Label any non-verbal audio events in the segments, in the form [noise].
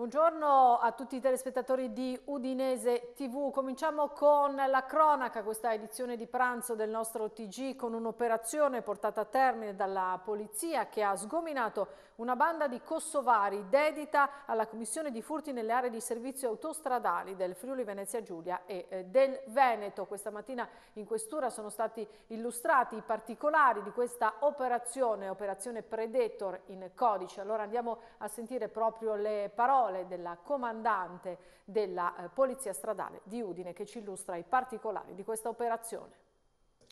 Buongiorno a tutti i telespettatori di Udinese TV. Cominciamo con la cronaca, questa edizione di pranzo del nostro TG con un'operazione portata a termine dalla polizia che ha sgominato una banda di kosovari dedita alla commissione di furti nelle aree di servizio autostradali del Friuli Venezia Giulia e eh, del Veneto. Questa mattina in questura sono stati illustrati i particolari di questa operazione, operazione Predator in codice. Allora andiamo a sentire proprio le parole parole della comandante della eh, Polizia Stradale di Udine che ci illustra i particolari di questa operazione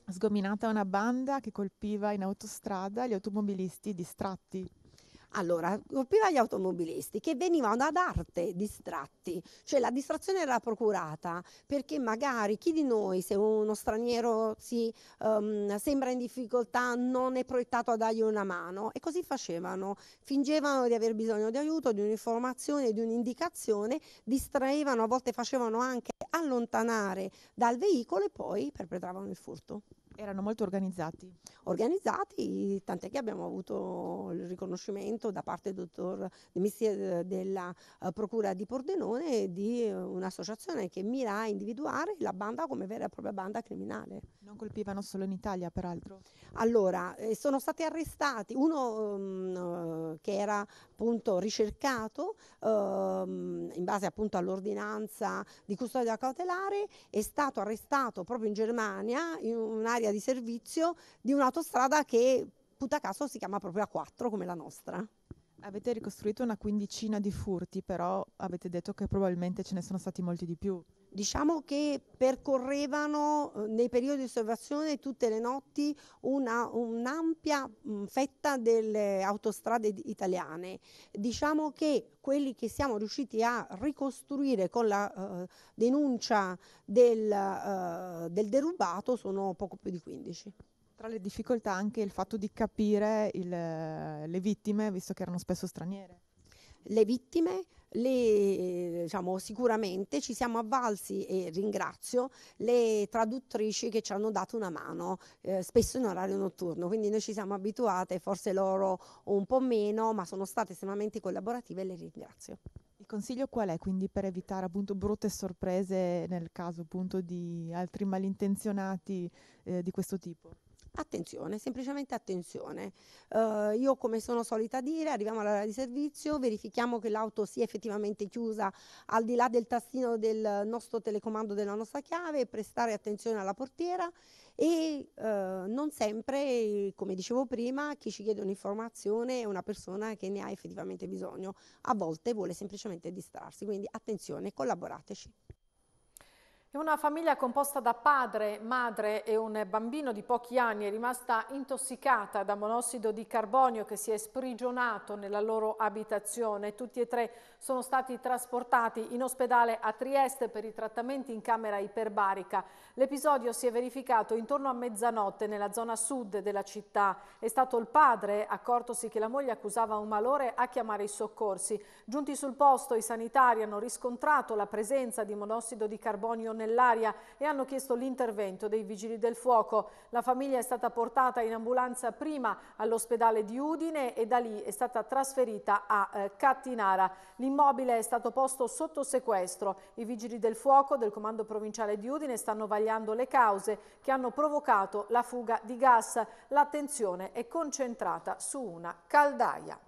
sgominata una banda che colpiva in autostrada gli automobilisti distratti allora, colpiva gli automobilisti che venivano ad arte distratti, cioè la distrazione era procurata perché magari chi di noi, se uno straniero si um, sembra in difficoltà, non è proiettato a dargli una mano e così facevano, fingevano di aver bisogno di aiuto, di un'informazione, di un'indicazione, distraevano, a volte facevano anche allontanare dal veicolo e poi perpetravano il furto. Erano molto organizzati. Organizzati, tant'è che abbiamo avuto il riconoscimento da parte del dottor De Missier della eh, Procura di Pordenone di eh, un'associazione che mira a individuare la banda come vera e propria banda criminale. Non colpivano solo in Italia, peraltro? Allora, eh, sono stati arrestati uno um, che era appunto ricercato um, in base appunto all'ordinanza di custodia cautelare, è stato arrestato proprio in Germania, in un'area ferrovia di servizio di un'autostrada che puta caso si chiama proprio A4 come la nostra. Avete ricostruito una quindicina di furti, però avete detto che probabilmente ce ne sono stati molti di più diciamo che percorrevano eh, nei periodi di osservazione tutte le notti un'ampia mm, fetta delle autostrade italiane. Diciamo che quelli che siamo riusciti a ricostruire con la uh, denuncia del, uh, del derubato sono poco più di 15. Tra le difficoltà anche il fatto di capire il, le vittime, visto che erano spesso straniere le vittime, le, diciamo, sicuramente ci siamo avvalsi e ringrazio le traduttrici che ci hanno dato una mano, eh, spesso in orario notturno, quindi noi ci siamo abituate, forse loro un po' meno, ma sono state estremamente collaborative e le ringrazio. Il consiglio qual è quindi per evitare appunto brutte sorprese nel caso appunto di altri malintenzionati eh, di questo tipo? Attenzione, semplicemente attenzione. Uh, io come sono solita dire, arriviamo all'area di servizio, verifichiamo che l'auto sia effettivamente chiusa al di là del tastino del nostro telecomando della nostra chiave, prestare attenzione alla portiera e uh, non sempre, come dicevo prima, chi ci chiede un'informazione è una persona che ne ha effettivamente bisogno, a volte vuole semplicemente distrarsi, quindi attenzione, collaborateci. E una famiglia composta da padre, madre e un bambino di pochi anni è rimasta intossicata da monossido di carbonio che si è sprigionato nella loro abitazione. Tutti e tre sono stati trasportati in ospedale a Trieste per i trattamenti in camera iperbarica. L'episodio si è verificato intorno a mezzanotte nella zona sud della città. È stato il padre, accortosi che la moglie accusava un malore, a chiamare i soccorsi. Giunti sul posto i sanitari hanno riscontrato la presenza di monossido di carbonio nell'aria e hanno chiesto l'intervento dei vigili del fuoco. La famiglia è stata portata in ambulanza prima all'ospedale di Udine e da lì è stata trasferita a eh, Cattinara. L'immobile è stato posto sotto sequestro. I vigili del fuoco del comando provinciale di Udine stanno vagliando le cause che hanno provocato la fuga di gas. L'attenzione è concentrata su una caldaia.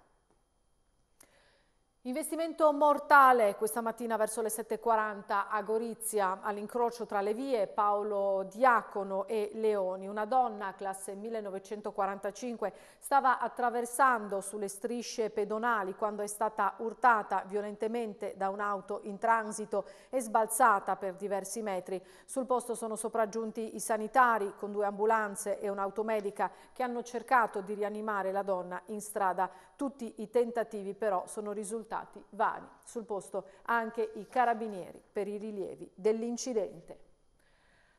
Investimento mortale questa mattina verso le 7.40 a Gorizia, all'incrocio tra le vie Paolo Diacono e Leoni. Una donna, classe 1945, stava attraversando sulle strisce pedonali quando è stata urtata violentemente da un'auto in transito e sbalzata per diversi metri. Sul posto sono sopraggiunti i sanitari con due ambulanze e un'automedica che hanno cercato di rianimare la donna in strada. Tutti i tentativi però sono risultati risultati vani. Sul posto anche i carabinieri per i rilievi dell'incidente.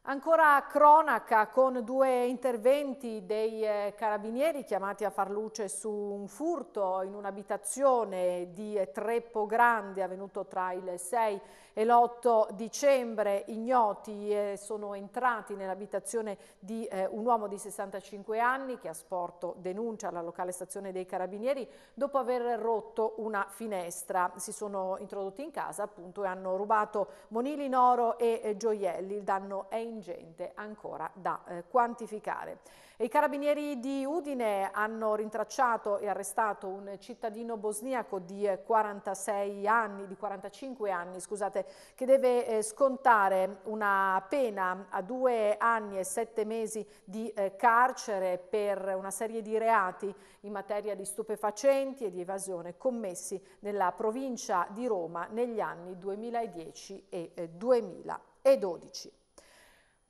Ancora cronaca con due interventi dei eh, carabinieri chiamati a far luce su un furto in un'abitazione di eh, Treppo Grande avvenuto tra il 6 e l'8 dicembre ignoti eh, sono entrati nell'abitazione di eh, un uomo di 65 anni che ha sporto denuncia alla locale stazione dei Carabinieri dopo aver rotto una finestra. Si sono introdotti in casa appunto e hanno rubato monili in oro e eh, gioielli. Il danno è ingente ancora da eh, quantificare. I carabinieri di Udine hanno rintracciato e arrestato un cittadino bosniaco di 46 anni, di 45 anni, scusate, che deve eh, scontare una pena a due anni e sette mesi di eh, carcere per una serie di reati in materia di stupefacenti e di evasione commessi nella provincia di Roma negli anni 2010 e 2012. Eh,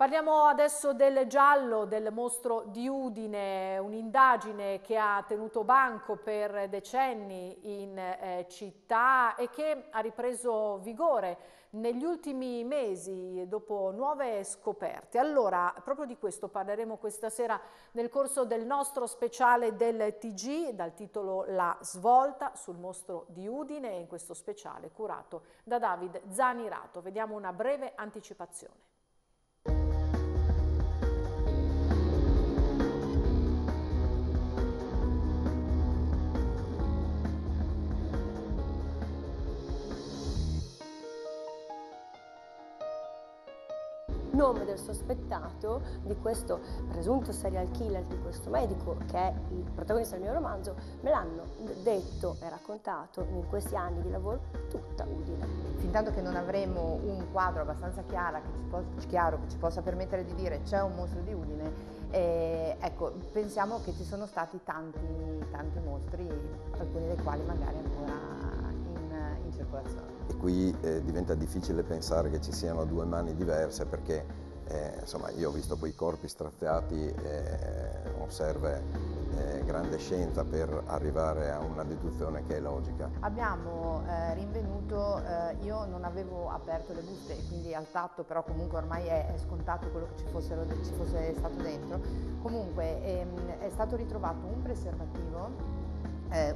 Parliamo adesso del giallo del mostro di Udine, un'indagine che ha tenuto banco per decenni in eh, città e che ha ripreso vigore negli ultimi mesi dopo nuove scoperte. Allora, proprio di questo parleremo questa sera nel corso del nostro speciale del TG dal titolo La svolta sul mostro di Udine in questo speciale curato da David Zanirato. Vediamo una breve anticipazione. nome del sospettato, di questo presunto serial killer, di questo medico che è il protagonista del mio romanzo, me l'hanno detto e raccontato in questi anni di lavoro tutta Udine. Fintanto che non avremo un quadro abbastanza chiaro che ci, possa, chiaro, che ci possa permettere di dire c'è un mostro di Udine, eh, ecco, pensiamo che ci sono stati tanti, tanti mostri, alcuni dei quali magari ancora circolazione. E qui eh, diventa difficile pensare che ci siano due mani diverse perché eh, insomma, io ho visto quei corpi straziati e eh, non eh, serve eh, grande scienza per arrivare a una deduzione che è logica. Abbiamo rinvenuto, io non avevo aperto le buste quindi al tatto però comunque ormai è, scontato quello che ci, fossero, ci fosse stato dentro, comunque ehm, è stato ritrovato un preservativo eh,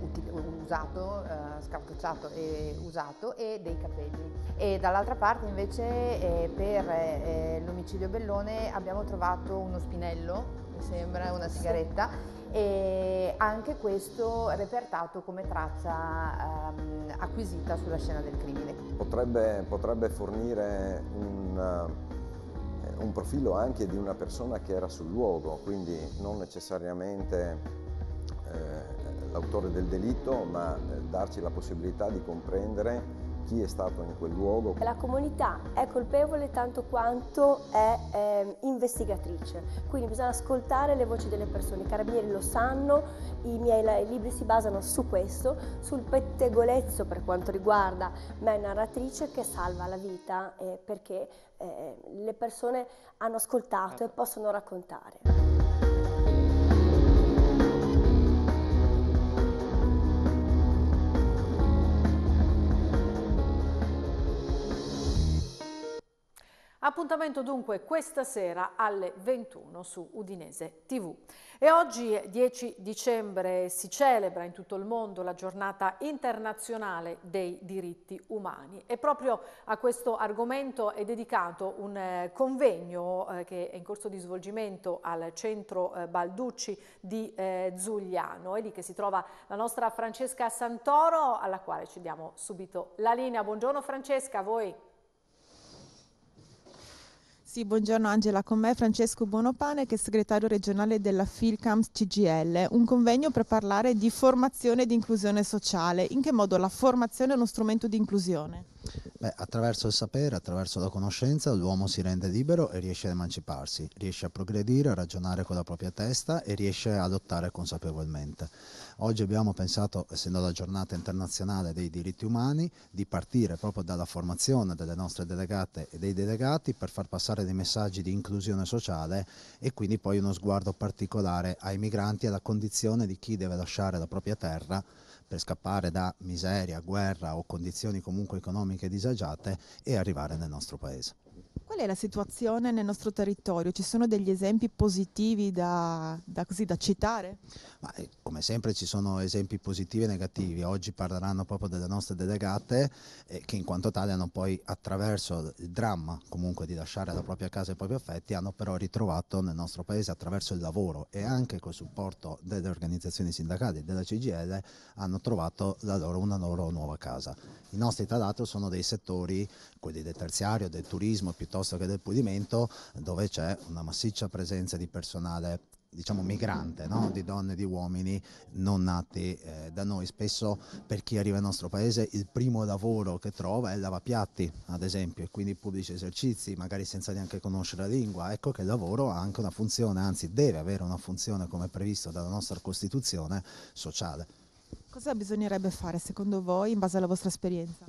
usato, eh, scartocciato e usato e dei capelli. E dall'altra parte invece eh, per l'omicidio Bellone abbiamo trovato uno spinello, mi sembra, una sigaretta e anche questo repertato come traccia ehm, acquisita sulla scena del crimine. Potrebbe, potrebbe fornire un, un profilo anche di una persona che era sul luogo, quindi non necessariamente l'autore del delitto, ma eh, darci la possibilità di comprendere chi è stato in quel luogo. La comunità è colpevole tanto quanto è eh, investigatrice, quindi bisogna ascoltare le voci delle persone, i carabinieri lo sanno, i miei libri si basano su questo, sul pettegolezzo per quanto riguarda me narratrice che salva la vita eh, perché eh, le persone hanno ascoltato e possono raccontare. Appuntamento dunque questa sera alle 21 su Udinese TV. E oggi 10 dicembre si celebra in tutto il mondo la giornata internazionale dei diritti umani e proprio a questo argomento è dedicato un eh, convegno eh, che è in corso di svolgimento al centro eh, Balducci di Zugliano È lì che si trova la nostra Francesca Santoro alla quale ci diamo subito la linea. Buongiorno Francesca, a voi. Sì, buongiorno Angela, con me Francesco Bonopane che è segretario regionale della Filcams CGL, un convegno per parlare di formazione e di inclusione sociale. In che modo la formazione è uno strumento di inclusione? Beh, attraverso il sapere, attraverso la conoscenza, l'uomo si rende libero e riesce ad emanciparsi, riesce a progredire, a ragionare con la propria testa e riesce a lottare consapevolmente. Oggi abbiamo pensato, essendo la giornata internazionale dei diritti umani, di partire proprio dalla formazione delle nostre delegate e dei delegati per far passare dei messaggi di inclusione sociale e quindi poi uno sguardo particolare ai migranti e alla condizione di chi deve lasciare la propria terra per scappare da miseria, guerra o condizioni comunque economiche disagiate e arrivare nel nostro paese. Qual è la situazione nel nostro territorio? Ci sono degli esempi positivi da, da, così, da citare? Ma, eh, come sempre ci sono esempi positivi e negativi. Oggi parleranno proprio delle nostre delegate eh, che in quanto tale hanno poi attraverso il dramma comunque di lasciare la propria casa e i propri affetti hanno però ritrovato nel nostro paese attraverso il lavoro e anche col supporto delle organizzazioni sindacali della CGL hanno trovato loro, una loro nuova casa. I nostri tra l'altro sono dei settori, quelli del terziario, del turismo piuttosto piuttosto che del pulimento, dove c'è una massiccia presenza di personale diciamo migrante, no? di donne e di uomini non nati eh, da noi. Spesso per chi arriva nel nostro paese il primo lavoro che trova è il lavapiatti, ad esempio, e quindi pubblici esercizi, magari senza neanche conoscere la lingua. Ecco che il lavoro ha anche una funzione, anzi deve avere una funzione, come previsto dalla nostra Costituzione, sociale. Cosa bisognerebbe fare secondo voi in base alla vostra esperienza?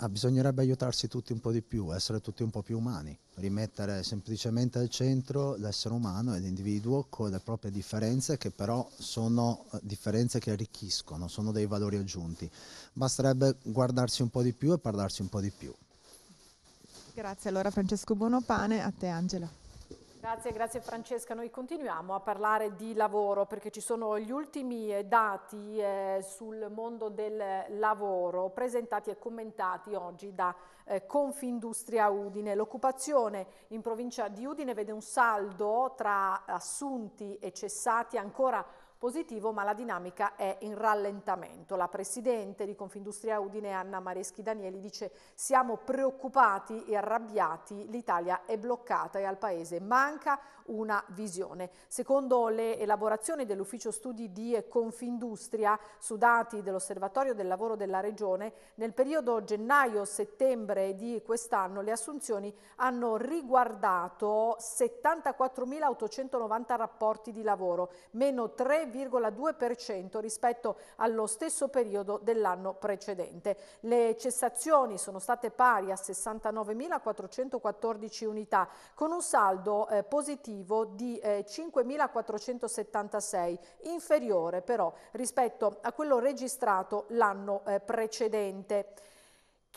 Ah, bisognerebbe aiutarsi tutti un po' di più, essere tutti un po' più umani, rimettere semplicemente al centro l'essere umano e l'individuo con le proprie differenze che però sono eh, differenze che arricchiscono, sono dei valori aggiunti. Basterebbe guardarsi un po' di più e parlarsi un po' di più. Grazie allora Francesco Buonopane, a te Angela. Grazie, grazie Francesca. Noi continuiamo a parlare di lavoro perché ci sono gli ultimi eh, dati eh, sul mondo del lavoro presentati e commentati oggi da eh, Confindustria Udine. L'occupazione in provincia di Udine vede un saldo tra assunti e cessati ancora positivo, ma la dinamica è in rallentamento. La Presidente di Confindustria Udine, Anna Mareschi Danieli, dice siamo preoccupati e arrabbiati, l'Italia è bloccata e al Paese manca una visione. Secondo le elaborazioni dell'Ufficio Studi di Confindustria, su dati dell'Osservatorio del Lavoro della Regione, nel periodo gennaio-settembre di quest'anno le assunzioni hanno riguardato 74.890 rapporti di lavoro, meno 3 3,2% rispetto allo stesso periodo dell'anno precedente. Le cessazioni sono state pari a 69.414 unità, con un saldo eh, positivo di eh, 5.476, inferiore però rispetto a quello registrato l'anno eh, precedente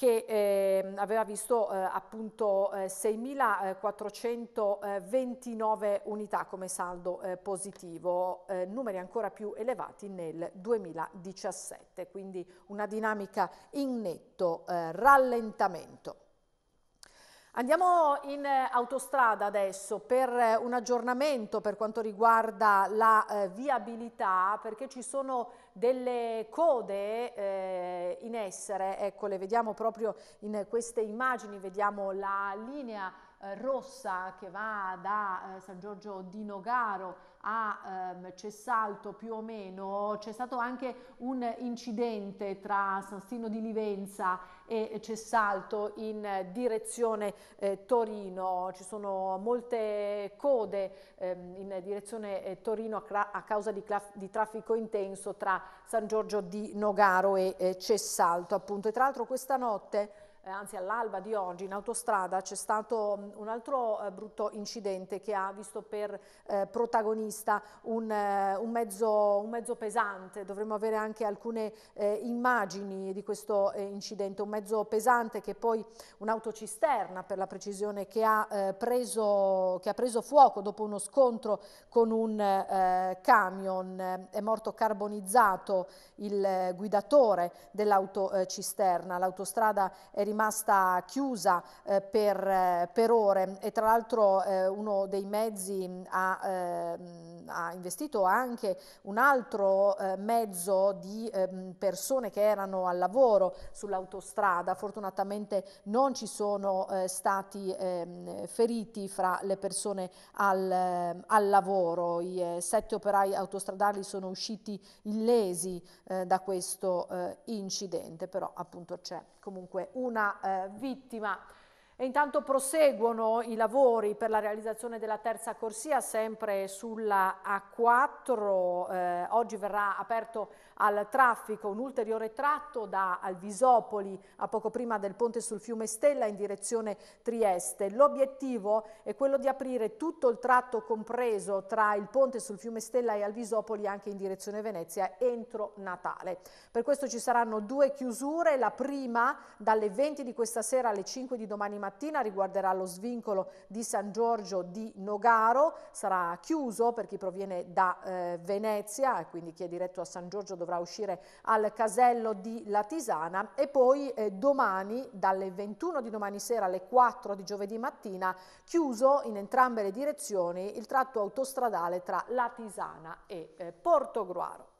che eh, aveva visto eh, appunto 6.429 eh, unità come saldo eh, positivo, eh, numeri ancora più elevati nel 2017, quindi una dinamica in netto rallentamento. Andiamo in eh, autostrada adesso per eh, un aggiornamento per quanto riguarda la eh, viabilità perché ci sono delle code eh, in essere, ecco le vediamo proprio in queste immagini, vediamo la linea eh, rossa che va da eh, San Giorgio di Nogaro a ehm, Cessalto più o meno, c'è stato anche un incidente tra San Sino di Livenza e c'è salto in direzione eh, Torino. Ci sono molte code ehm, in direzione eh, Torino a, a causa di, di, traffico intenso tra San Giorgio di Nogaro e eh, Cessalto. Appunto. E tra l'altro questa notte eh, anzi all'alba di oggi in autostrada c'è stato un altro eh, brutto incidente che ha visto per eh, protagonista un, eh, un, mezzo, un, mezzo, pesante, dovremmo avere anche alcune eh, immagini di questo eh, incidente, un mezzo pesante che poi un'autocisterna per la precisione che ha, preso, che ha, preso, fuoco dopo uno scontro con un camion, è morto carbonizzato il guidatore dell'autocisterna, l'autostrada è rimasta chiusa eh, per, eh, per, ore e tra l'altro eh, uno dei mezzi ha ehm, ha investito anche un altro eh, mezzo di ehm, persone che erano al lavoro sull'autostrada, fortunatamente non ci sono eh, stati ehm, feriti fra le persone al, ehm, al lavoro, i eh, sette operai autostradali sono usciti illesi eh, da questo eh, incidente, però appunto c'è comunque una vittima. E intanto proseguono i lavori per la realizzazione della terza corsia, sempre sulla A4. Eh, oggi verrà aperto al traffico un ulteriore tratto da Alvisopoli a poco prima del ponte sul fiume Stella in direzione Trieste. L'obiettivo è quello di aprire tutto il tratto compreso tra il ponte sul fiume Stella e Alvisopoli anche in direzione Venezia entro Natale. Per questo ci saranno due chiusure, la prima dalle 20 di questa sera alle 5 di domani mattina mattina riguarderà lo svincolo di San Giorgio di Nogaro, sarà chiuso per chi proviene da eh, Venezia e quindi chi è diretto a San Giorgio dovrà uscire al casello di Latisana e poi eh, domani dalle 21 di domani sera alle 4 di giovedì mattina chiuso in entrambe le direzioni il tratto autostradale tra Latisana e eh, Portogruaro.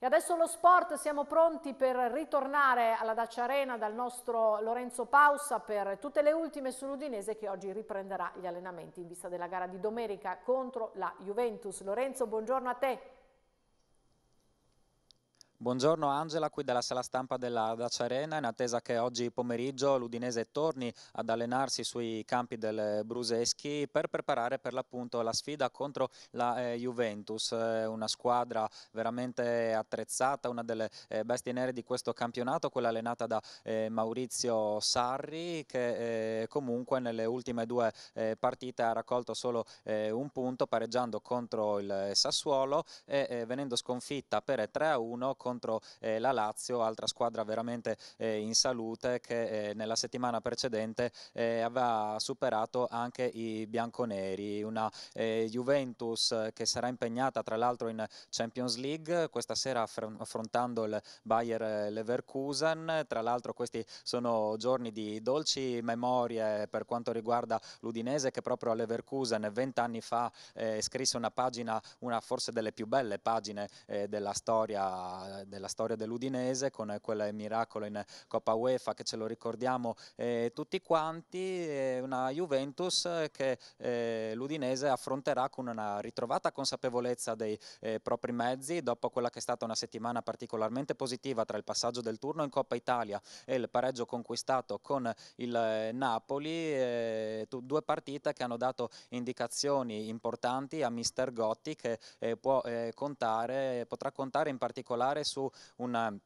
E adesso lo sport, siamo pronti per ritornare alla Dacia Arena dal nostro Lorenzo Pausa per tutte le ultime sull'Udinese che oggi riprenderà gli allenamenti in vista della gara di domenica contro la Juventus. Lorenzo, buongiorno a te. Buongiorno Angela, qui dalla sala stampa della Dacia Arena, in attesa che oggi pomeriggio l'Udinese torni ad allenarsi sui campi del Bruseschi per preparare per l'appunto la sfida contro la eh, Juventus, eh, una squadra veramente attrezzata, una delle eh, bestie nere di questo campionato, quella allenata da eh, Maurizio Sarri che eh, comunque nelle ultime due partite ha raccolto solo un punto pareggiando contro il Sassuolo e venendo sconfitta per 3 a 1 contro eh, la Lazio, altra squadra veramente eh, in salute che eh, nella settimana precedente eh, aveva superato anche i bianconeri, una eh, Juventus che sarà impegnata tra l'altro in Champions League questa sera affrontando il Bayer Leverkusen, tra l'altro questi sono giorni di dolci memorie per quanto riguarda l'Udinese che proprio a Leverkusen vent'anni fa scrisse una pagina, una forse delle più belle pagine della storia della, storia dell'Udinese con quel miracolo in Coppa UEFA che ce lo ricordiamo eh, tutti quanti, eh, una Juventus che eh, l'Udinese affronterà con una ritrovata consapevolezza dei eh, propri mezzi dopo quella che è stata una settimana particolarmente positiva tra il passaggio del turno in Coppa Italia e il pareggio conquistato con il eh, Napoli, eh, due partite che hanno dato indicazioni importanti a mister Gotti che può, contare, potrà contare in particolare su una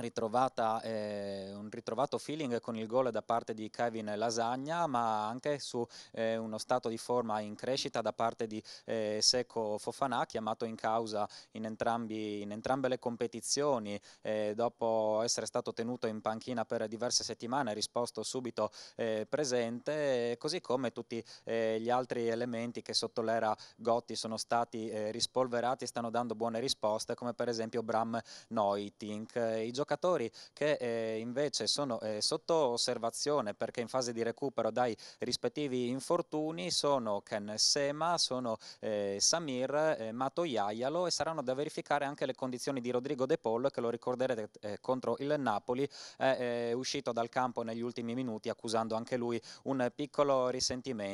ritrovata, eh, un ritrovato feeling con il gol da parte di Kevin Lasagna ma anche su eh, uno stato di forma in crescita da parte di eh, Seco Fofanà chiamato in causa in, entrambi, in entrambe le competizioni eh, dopo essere stato tenuto in panchina per diverse settimane risposto subito eh, presente così come tutti eh, gli altri elementi che sotto l'era Gotti sono stati rispolverati e stanno dando buone risposte come per esempio Bram Noitink. I giocatori che eh, invece sono eh, sotto osservazione perché in fase di recupero dai rispettivi infortuni sono Ken Sema, sono eh, Samir, eh, Mato Iaialo e saranno da verificare anche le condizioni di Rodrigo De Paul che lo ricorderete eh, contro il Napoli è eh, uscito dal campo negli ultimi minuti accusando anche lui un piccolo risentimento.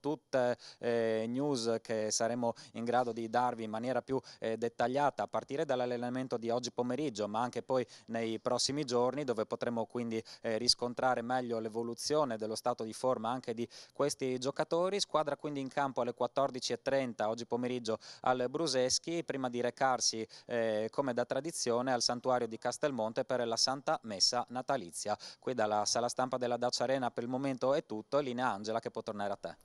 Tutte news che saremo in grado di darvi in maniera più dettagliata a partire dall'allenamento di oggi pomeriggio ma anche poi nei prossimi giorni dove potremo quindi eh, riscontrare meglio l'evoluzione dello stato di forma anche di questi giocatori. Squadra quindi in campo alle 14.30 oggi pomeriggio al Bruseschi prima di recarsi eh, come da tradizione al santuario di Castelmonte per la Santa Messa Natalizia. Qui dalla sala stampa della Dacia Arena per il momento è tutto, linea Angela che può tornare a te.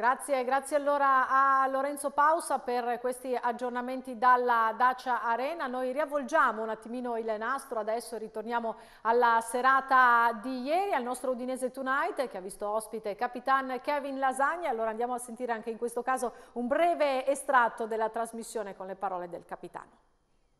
Grazie, grazie allora a Lorenzo Pausa per questi aggiornamenti dalla Dacia Arena. Noi riavvolgiamo un attimino il nastro adesso e ritorniamo alla serata di ieri, al nostro Udinese Tonight che ha visto ospite Capitan Kevin Lasagna. Allora andiamo a sentire anche in questo caso un breve estratto della trasmissione con le parole del Capitano.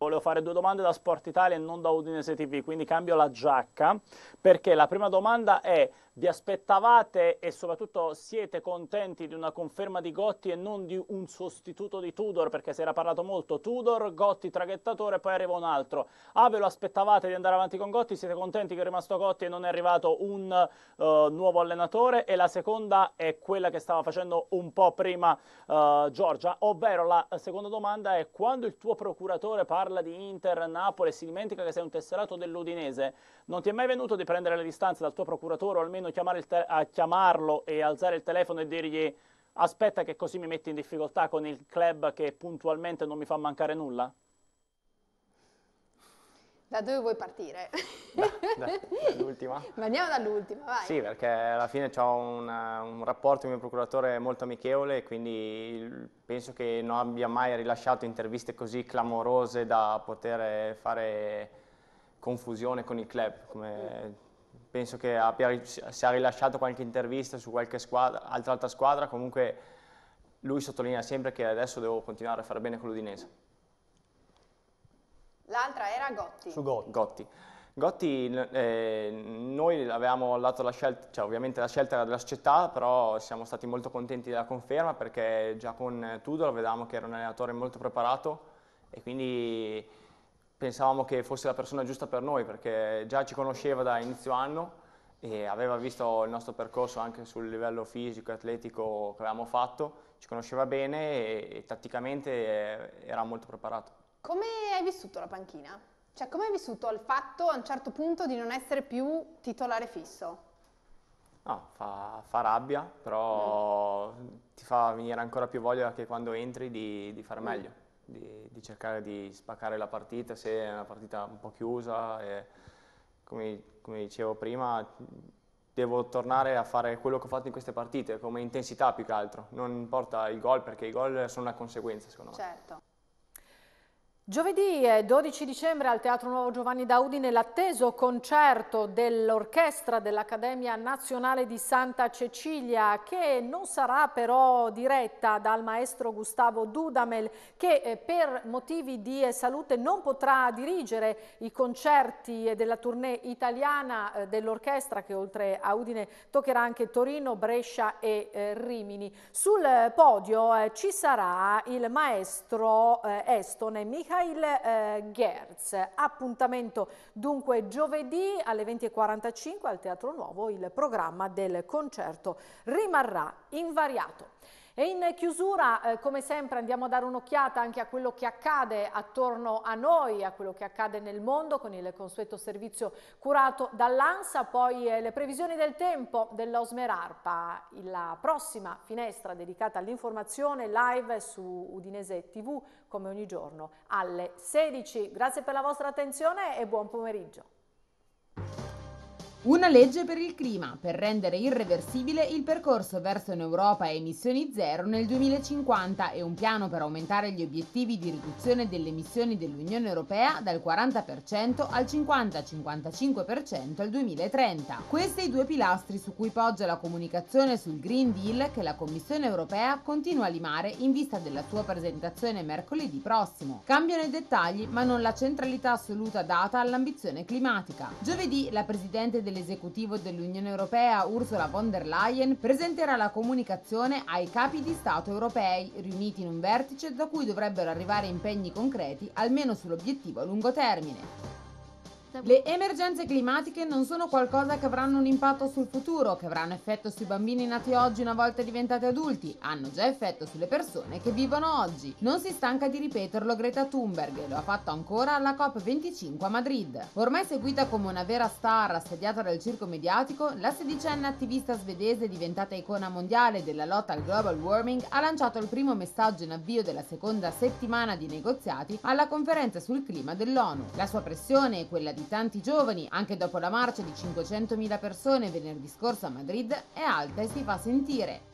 Volevo fare due domande da Sport Italia e non da Udinese TV, quindi cambio la giacca perché la prima domanda è vi aspettavate e soprattutto siete contenti di una conferma di Gotti e non di un sostituto di Tudor perché si era parlato molto Tudor, Gotti traghettatore e poi arriva un altro. Ah, ve lo aspettavate di andare avanti con Gotti? Siete contenti che è rimasto Gotti e non è arrivato un uh, nuovo allenatore? E la seconda è quella che stava facendo un po' prima uh, Giorgia, ovvero la seconda domanda è quando il tuo procuratore parla parla di Inter, Napoli, si dimentica che sei un tesserato dell'Udinese, non ti è mai venuto di prendere le distanze dal tuo procuratore o almeno te- a chiamarlo e alzare il telefono e dirgli aspetta che così mi metti in difficoltà con il club che puntualmente non mi fa mancare nulla? Da dove vuoi partire? Da, da, dall'ultima. [laughs] Ma andiamo dall'ultima, vai. Sì, perché alla fine ho un, un rapporto con il mio procuratore molto amichevole quindi penso che non abbia mai rilasciato interviste così clamorose da poter fare confusione con il club. Come, mm. penso che abbia, sia rilasciato qualche intervista su qualche squadra, altra, altra squadra, comunque lui sottolinea sempre che adesso devo continuare a fare bene con l'Udinese. L'altra era Gotti. Su Gotti. Gotti. Gotti eh, noi avevamo dato la scelta, cioè ovviamente la scelta era della società, però siamo stati molto contenti della conferma perché già con Tudor vedevamo che era un allenatore molto preparato e quindi pensavamo che fosse la persona giusta per noi perché già ci conosceva da inizio anno e aveva visto il nostro percorso anche sul livello fisico e atletico che avevamo fatto, ci conosceva bene e, e tatticamente era molto preparato. Come hai vissuto la panchina? Cioè, come hai vissuto il fatto a un certo punto di non essere più titolare fisso? No, fa, fa rabbia, però mm. ti fa venire ancora più voglia che quando entri di, di fare mm. meglio, di, di, cercare di spaccare la partita se è una partita un po' chiusa. E come, come dicevo prima, devo tornare a fare quello che ho fatto in queste partite, come intensità più che altro. Non importa il gol perché i gol sono una conseguenza, secondo me. Certo. Giovedì 12 dicembre al Teatro Nuovo Giovanni Daudine l'atteso concerto dell'orchestra dell'Accademia Nazionale di Santa Cecilia che non sarà però diretta dal maestro Gustavo Dudamel che eh, per motivi di eh, salute non potrà dirigere i concerti eh, della tournée italiana dell'orchestra che oltre a Udine toccherà anche Torino, Brescia e Rimini. Sul podio ci sarà il maestro estone Michael Kyle eh, Gerz. Appuntamento dunque giovedì alle 20.45 al Teatro Nuovo, il programma del concerto rimarrà invariato. E in chiusura, eh, come sempre, andiamo a dare un'occhiata anche a quello che accade attorno a noi, a quello che accade nel mondo con il consueto servizio curato dall'ANSA, poi eh, le previsioni del tempo dell'Osmerarpa, la prossima finestra dedicata all'informazione live su Udinese TV come ogni giorno alle 16. Grazie per la vostra attenzione e buon pomeriggio. Una legge per il clima, per rendere irreversibile il percorso verso un'Europa a emissioni zero nel 2050 e un piano per aumentare gli obiettivi di riduzione delle emissioni dell'Unione Europea dal 40% al 50-55% al 2030. Questi i due pilastri su cui poggia la comunicazione sul Green Deal che la Commissione Europea continua a limare in vista della sua presentazione mercoledì prossimo. Cambiano i dettagli ma non la centralità assoluta data all'ambizione climatica. Giovedì la Presidente del dell'esecutivo dell'Unione Europea Ursula von der Leyen presenterà la comunicazione ai capi di Stato europei riuniti in un vertice da cui dovrebbero arrivare impegni concreti almeno sull'obiettivo a lungo termine. Le emergenze climatiche non sono qualcosa che avranno un impatto sul futuro, che avranno effetto sui bambini nati oggi una volta diventati adulti, hanno già effetto sulle persone che vivono oggi. Non si stanca di ripeterlo Greta Thunberg e lo ha fatto ancora alla COP25 a Madrid. Ormai seguita come una vera star assediata dal circo mediatico, la sedicenne attivista svedese diventata icona mondiale della lotta al global warming ha lanciato il primo messaggio in avvio della seconda settimana di negoziati alla conferenza sul clima dell'ONU. La sua pressione è quella di di tanti giovani, anche dopo la marcia di 500.000 persone venerdì scorso a Madrid, è alta e si fa sentire.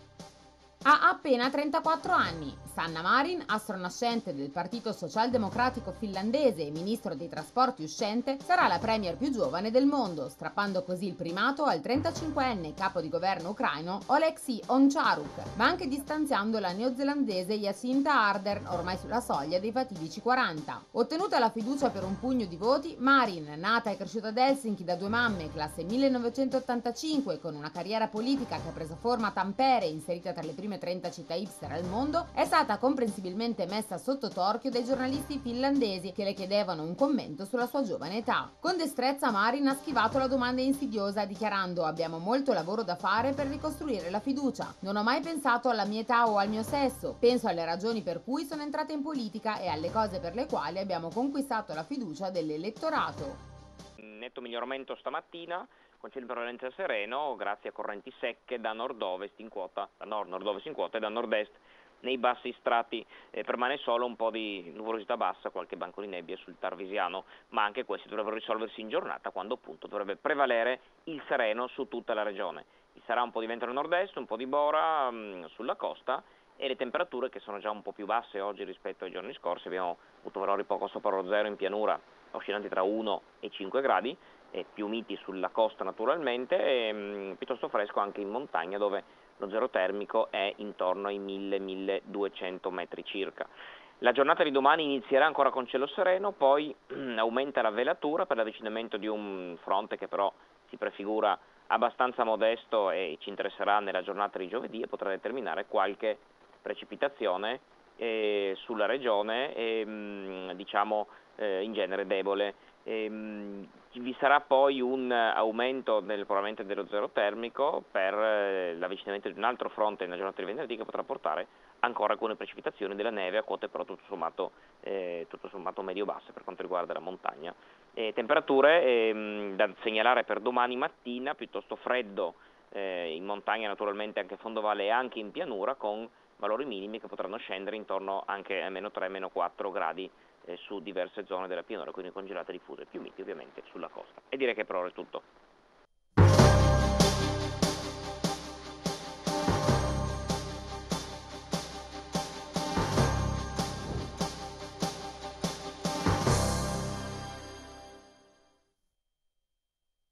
Ha appena 34 anni. Sanna Marin, astronascente del Partito Socialdemocratico finlandese e ministro dei trasporti uscente, sarà la premier più giovane del mondo, strappando così il primato al 35enne capo di governo ucraino Oleksiy Oncharuk, ma anche distanziando la neozelandese Jacinta Ardern, ormai sulla soglia dei fatidici 40. Ottenuta la fiducia per un pugno di voti, Marin, nata e cresciuta ad Helsinki da due mamme, classe 1985, con una carriera politica che ha preso forma a Tampere, inserita tra le prime prime 30 città hipster al mondo, è stata comprensibilmente messa sotto torchio dai giornalisti finlandesi che le chiedevano un commento sulla sua giovane età. Con destrezza Marin ha schivato la domanda insidiosa dichiarando abbiamo molto lavoro da fare per ricostruire la fiducia. Non ho mai pensato alla mia età o al mio sesso, penso alle ragioni per cui sono entrata in politica e alle cose per le quali abbiamo conquistato la fiducia dell'elettorato. Netto miglioramento stamattina, con cielo prevalenza sereno grazie a correnti secche da nord-ovest in quota, da nord-nord-ovest in quota e da nord-est nei bassi strati eh, permane solo un po' di nuvolosità bassa, qualche banco di nebbia sul Tarvisiano, ma anche questi dovrebbero risolversi in giornata quando appunto dovrebbe prevalere il sereno su tutta la regione. Ci sarà un po' di vento nel nord-est, un po' di bora mh, mm, sulla costa e le temperature che sono già un po' più basse oggi rispetto ai giorni scorsi, abbiamo avuto valori poco sopra lo zero in pianura, oscillanti tra 1 e 5 gradi, più miti sulla costa naturalmente, e, mh, mm, piuttosto fresco anche in montagna dove lo zero termico è intorno ai 1000-1200 metri circa. La giornata di domani inizierà ancora con cielo sereno, poi mm, aumenta la velatura per l'avvicinamento di un fronte che però si prefigura abbastanza modesto e ci interesserà nella giornata di giovedì e potrà determinare qualche precipitazione eh, sulla regione e, mm, diciamo, eh, in genere debole. Ehm, vi sarà poi un aumento del, probabilmente dello zero termico per eh, l'avvicinamento di un altro fronte nella giornata di venerdì che potrà portare ancora alcune precipitazioni della neve a quote però tutto sommato, eh, sommato medio-basse per quanto riguarda la montagna. E temperature ehm, da segnalare per domani mattina piuttosto freddo eh, in montagna naturalmente anche a fondovalle e anche in pianura con valori minimi che potranno scendere intorno anche a meno 3-4 gradi eh, su diverse zone della pianura, quindi congelate, diffuse, più miti ovviamente sulla costa. E direi che per ora è tutto.